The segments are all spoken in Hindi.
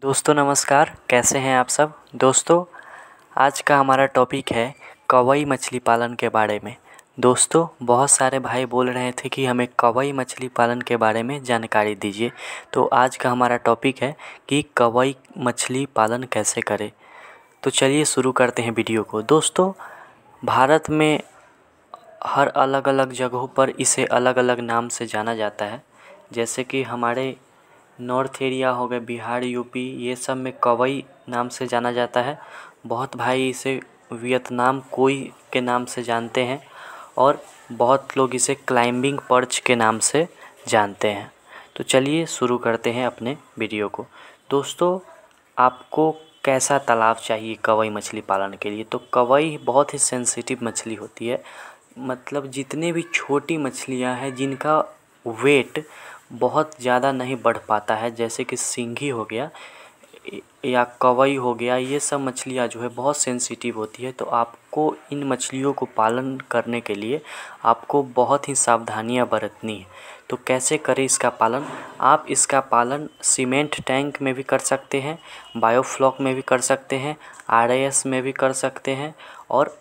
दोस्तों नमस्कार कैसे हैं आप सब दोस्तों आज का हमारा टॉपिक है कवई मछली पालन के बारे में दोस्तों बहुत सारे भाई बोल रहे थे कि हमें कवई मछली पालन के बारे में जानकारी दीजिए तो आज का हमारा टॉपिक है कि कवई मछली पालन कैसे करें तो चलिए शुरू करते हैं वीडियो को दोस्तों भारत में हर अलग अलग जगहों पर इसे अलग अलग नाम से जाना जाता है जैसे कि हमारे नॉर्थ एरिया हो गया बिहार यूपी ये सब में कवई नाम से जाना जाता है बहुत भाई इसे वियतनाम कोई के नाम से जानते हैं और बहुत लोग इसे क्लाइंबिंग पर्च के नाम से जानते हैं तो चलिए शुरू करते हैं अपने वीडियो को दोस्तों आपको कैसा तालाब चाहिए कवई मछली पालन के लिए तो कवई बहुत ही सेंसिटिव मछली होती है मतलब जितने भी छोटी मछलियां हैं जिनका वेट बहुत ज़्यादा नहीं बढ़ पाता है जैसे कि सिंघी हो गया या कवई हो गया ये सब मछलियाँ जो है बहुत सेंसिटिव होती है तो आपको इन मछलियों को पालन करने के लिए आपको बहुत ही सावधानियाँ बरतनी है तो कैसे करें इसका पालन आप इसका पालन सीमेंट टैंक में भी कर सकते हैं बायोफ्लॉक में भी कर सकते हैं आर में भी कर सकते हैं और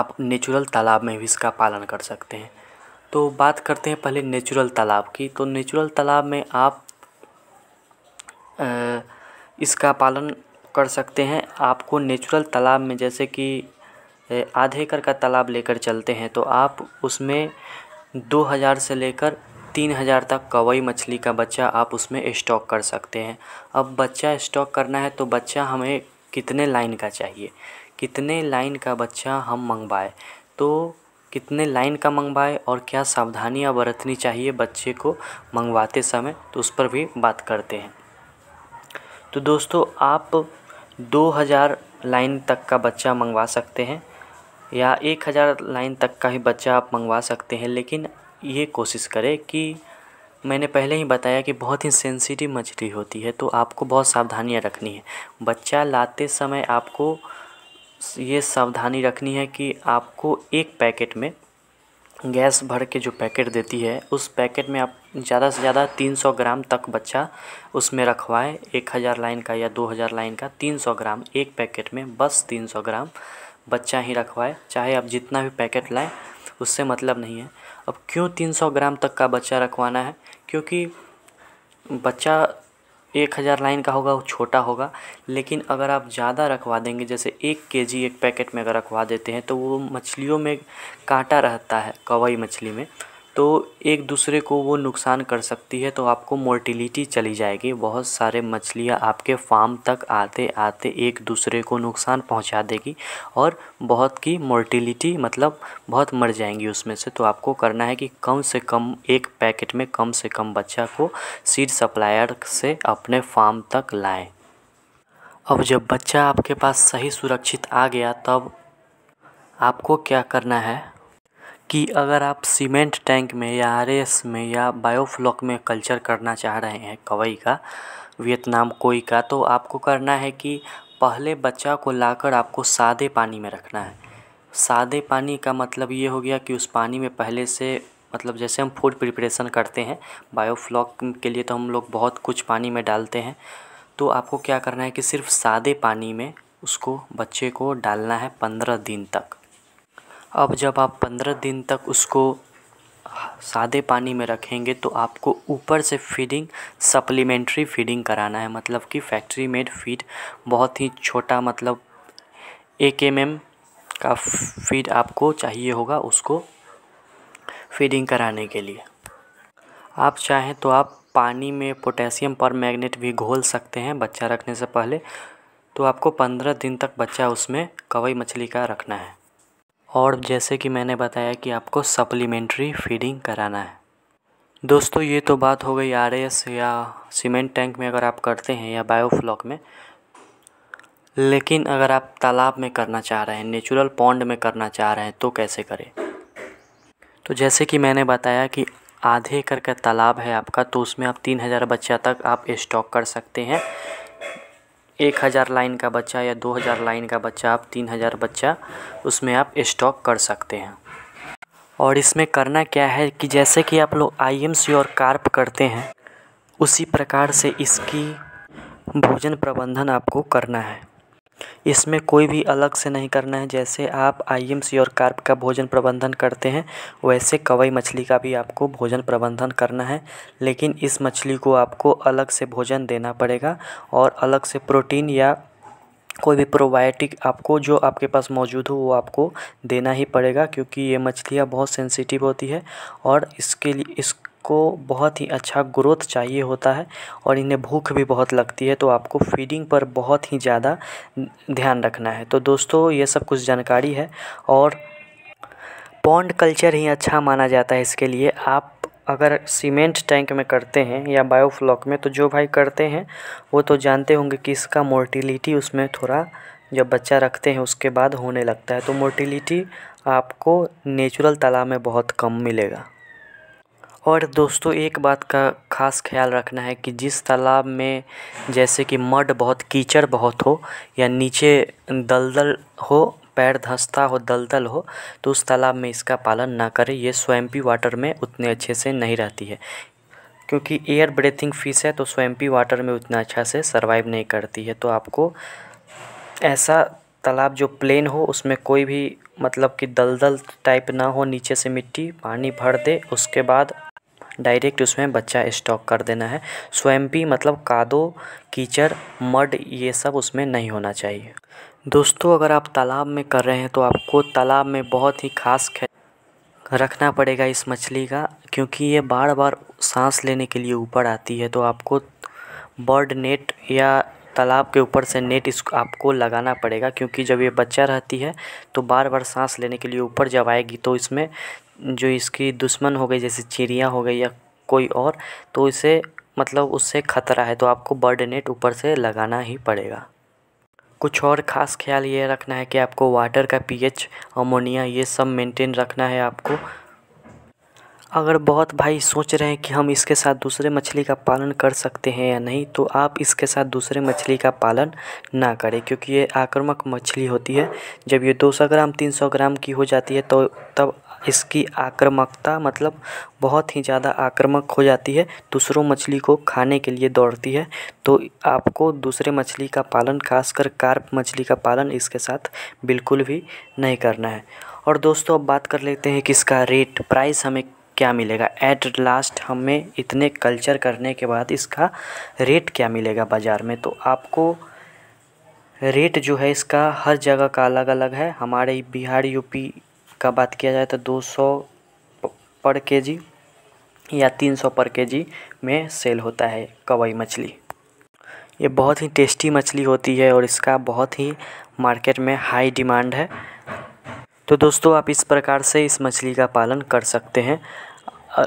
आप नेचुरल तालाब में भी इसका पालन कर सकते हैं तो बात करते हैं पहले नेचुरल तालाब की तो नेचुरल तालाब में आप इसका पालन कर सकते हैं आपको नेचुरल तालाब में जैसे कि आधे एकड़ का तालाब लेकर चलते हैं तो आप उसमें दो हज़ार से लेकर तीन हज़ार तक कवई मछली का बच्चा आप उसमें स्टॉक कर सकते हैं अब बच्चा स्टॉक करना है तो बच्चा हमें कितने लाइन का चाहिए कितने लाइन का बच्चा हम मंगवाए तो कितने लाइन का मंगवाए और क्या सावधानियां बरतनी चाहिए बच्चे को मंगवाते समय तो उस पर भी बात करते हैं तो दोस्तों आप 2000 लाइन तक का बच्चा मंगवा सकते हैं या 1000 लाइन तक का ही बच्चा आप मंगवा सकते हैं लेकिन ये कोशिश करें कि मैंने पहले ही बताया कि बहुत ही सेंसिटिव मछली होती है तो आपको बहुत सावधानियाँ रखनी है बच्चा लाते समय आपको ये सावधानी रखनी है कि आपको एक पैकेट में गैस भर के जो पैकेट देती है उस पैकेट में आप ज़्यादा से ज़्यादा 300 ग्राम तक बच्चा उसमें रखवाएं हज़ार लाइन का या दो हज़ार लाइन का 300 ग्राम एक पैकेट में बस 300 ग्राम बच्चा ही रखवाएं चाहे आप जितना भी पैकेट लाएं उससे मतलब नहीं है अब क्यों 300 ग्राम तक का बच्चा रखवाना है क्योंकि बच्चा एक हज़ार लाइन का होगा वो छोटा होगा लेकिन अगर आप ज़्यादा रखवा देंगे जैसे एक के जी एक पैकेट में अगर रखवा देते हैं तो वो मछलियों में काटा रहता है कवई मछली में तो एक दूसरे को वो नुकसान कर सकती है तो आपको मोर्टिलिटी चली जाएगी बहुत सारे मछलियाँ आपके फार्म तक आते आते एक दूसरे को नुकसान पहुंचा देगी और बहुत की मोर्टिलिटी मतलब बहुत मर जाएंगी उसमें से तो आपको करना है कि कम से कम एक पैकेट में कम से कम बच्चा को सीड सप्लायर से अपने फार्म तक लाएँ अब जब बच्चा आपके पास सही सुरक्षित आ गया तब आपको क्या करना है कि अगर आप सीमेंट टैंक में या आर में या बायोफ्लॉक में कल्चर करना चाह रहे हैं कवई का वियतनाम कोई का तो आपको करना है कि पहले बच्चा को लाकर आपको सादे पानी में रखना है सादे पानी का मतलब ये हो गया कि उस पानी में पहले से मतलब जैसे हम फूड प्रिपरेशन करते हैं बायोफ्लॉक के लिए तो हम लोग बहुत कुछ पानी में डालते हैं तो आपको क्या करना है कि सिर्फ सादे पानी में उसको बच्चे को डालना है पंद्रह दिन तक अब जब आप पंद्रह दिन तक उसको सादे पानी में रखेंगे तो आपको ऊपर से फीडिंग सप्लीमेंट्री फीडिंग कराना है मतलब कि फैक्ट्री मेड फीड बहुत ही छोटा मतलब एक एम एम का फीड आपको चाहिए होगा उसको फीडिंग कराने के लिए आप चाहें तो आप पानी में पोटेशियम पर मैगनेट भी घोल सकते हैं बच्चा रखने से पहले तो आपको पंद्रह दिन तक बच्चा उसमें कवई मछली का रखना है और जैसे कि मैंने बताया कि आपको सप्लीमेंट्री फीडिंग कराना है दोस्तों ये तो बात हो गई आर या सीमेंट टैंक में अगर आप करते हैं या बायोफ्लॉक में लेकिन अगर आप तालाब में करना चाह रहे हैं नेचुरल पॉन्ड में करना चाह रहे हैं तो कैसे करें तो जैसे कि मैंने बताया कि आधे एकड़ का तालाब है आपका तो उसमें आप तीन हज़ार बच्चा तक आप स्टॉक कर सकते हैं एक हज़ार लाइन का बच्चा या दो हज़ार लाइन का बच्चा आप तीन हज़ार बच्चा उसमें आप स्टॉक कर सकते हैं और इसमें करना क्या है कि जैसे कि आप लोग आई और कार्प करते हैं उसी प्रकार से इसकी भोजन प्रबंधन आपको करना है इसमें कोई भी अलग से नहीं करना है जैसे आप आईएमसी और कार्प का भोजन प्रबंधन करते हैं वैसे कवई मछली का भी आपको भोजन प्रबंधन करना है लेकिन इस मछली को आपको अलग से भोजन देना पड़ेगा और अलग से प्रोटीन या कोई भी प्रोबायोटिक आपको जो आपके पास मौजूद हो वो आपको देना ही पड़ेगा क्योंकि ये मछलियाँ बहुत सेंसिटिव होती है और इसके लिए इस को बहुत ही अच्छा ग्रोथ चाहिए होता है और इन्हें भूख भी बहुत लगती है तो आपको फीडिंग पर बहुत ही ज़्यादा ध्यान रखना है तो दोस्तों ये सब कुछ जानकारी है और पॉन्ड कल्चर ही अच्छा माना जाता है इसके लिए आप अगर सीमेंट टैंक में करते हैं या बायोफ्लॉक में तो जो भाई करते हैं वो तो जानते होंगे कि इसका मोर्टिलिटी उसमें थोड़ा जब बच्चा रखते हैं उसके बाद होने लगता है तो मोर्टिलिटी आपको नेचुरल तालाब में बहुत कम मिलेगा और दोस्तों एक बात का ख़ास ख्याल रखना है कि जिस तालाब में जैसे कि मड बहुत कीचड़ बहुत हो या नीचे दलदल हो पैर धंसता हो दलदल हो तो उस तालाब में इसका पालन ना करें ये स्वैम्पी वाटर में उतने अच्छे से नहीं रहती है क्योंकि एयर ब्रेथिंग फिश है तो स्वैम्पी वाटर में उतना अच्छा से सर्वाइव नहीं करती है तो आपको ऐसा तालाब जो प्लेन हो उसमें कोई भी मतलब कि दलदल टाइप ना हो नीचे से मिट्टी पानी भर दे उसके बाद डायरेक्ट उसमें बच्चा स्टॉक कर देना है स्वयंपी मतलब कादो कीचड़ मड ये सब उसमें नहीं होना चाहिए दोस्तों अगर आप तालाब में कर रहे हैं तो आपको तालाब में बहुत ही खास रखना पड़ेगा इस मछली का क्योंकि ये बार बार सांस लेने के लिए ऊपर आती है तो आपको बर्ड नेट या तालाब के ऊपर से नेट इस आपको लगाना पड़ेगा क्योंकि जब ये बच्चा रहती है तो बार बार सांस लेने के लिए ऊपर जब आएगी तो इसमें जो इसकी दुश्मन हो गई जैसे चिड़िया हो गई या कोई और तो इसे मतलब उससे ख़तरा है तो आपको बर्ड नेट ऊपर से लगाना ही पड़ेगा कुछ और ख़ास ख्याल ये रखना है कि आपको वाटर का पीएच अमोनिया ये सब मेंटेन रखना है आपको अगर बहुत भाई सोच रहे हैं कि हम इसके साथ दूसरे मछली का पालन कर सकते हैं या नहीं तो आप इसके साथ दूसरे मछली का पालन ना करें क्योंकि ये आक्रामक मछली होती है जब ये 200 ग्राम 300 ग्राम की हो जाती है तो तब इसकी आक्रामकता मतलब बहुत ही ज़्यादा आक्रामक हो जाती है दूसरों मछली को खाने के लिए दौड़ती है तो आपको दूसरे मछली का पालन खासकर कार्प मछली का पालन इसके साथ बिल्कुल भी नहीं करना है और दोस्तों अब बात कर लेते हैं कि इसका रेट प्राइस हमें क्या मिलेगा एट लास्ट हमें इतने कल्चर करने के बाद इसका रेट क्या मिलेगा बाज़ार में तो आपको रेट जो है इसका हर जगह का अलग अलग है हमारे बिहार यूपी का बात किया जाए तो 200 पर के जी या 300 पर के जी में सेल होता है कवई मछली ये बहुत ही टेस्टी मछली होती है और इसका बहुत ही मार्केट में हाई डिमांड है तो दोस्तों आप इस प्रकार से इस मछली का पालन कर सकते हैं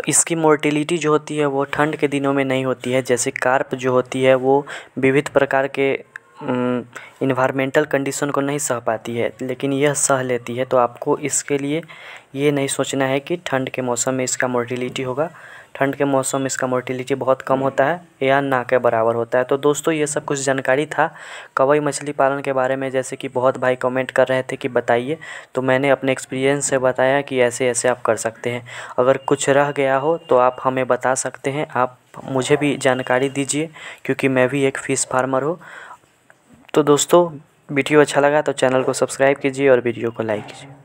इसकी मोर्टिलिटी जो होती है वो ठंड के दिनों में नहीं होती है जैसे कार्प जो होती है वो विविध प्रकार के इन्वायरमेंटल कंडीशन को नहीं सह पाती है लेकिन यह सह लेती है तो आपको इसके लिए ये नहीं सोचना है कि ठंड के मौसम में इसका मोर्टिलिटी होगा ठंड के मौसम में इसका मोर्टिलिटी बहुत कम होता है या ना के बराबर होता है तो दोस्तों ये सब कुछ जानकारी था कवई मछली पालन के बारे में जैसे कि बहुत भाई कमेंट कर रहे थे कि बताइए तो मैंने अपने एक्सपीरियंस से बताया कि ऐसे ऐसे आप कर सकते हैं अगर कुछ रह गया हो तो आप हमें बता सकते हैं आप मुझे भी जानकारी दीजिए क्योंकि मैं भी एक फ़िश फार्मर हूँ तो दोस्तों वीडियो अच्छा लगा तो चैनल को सब्सक्राइब कीजिए और वीडियो को लाइक कीजिए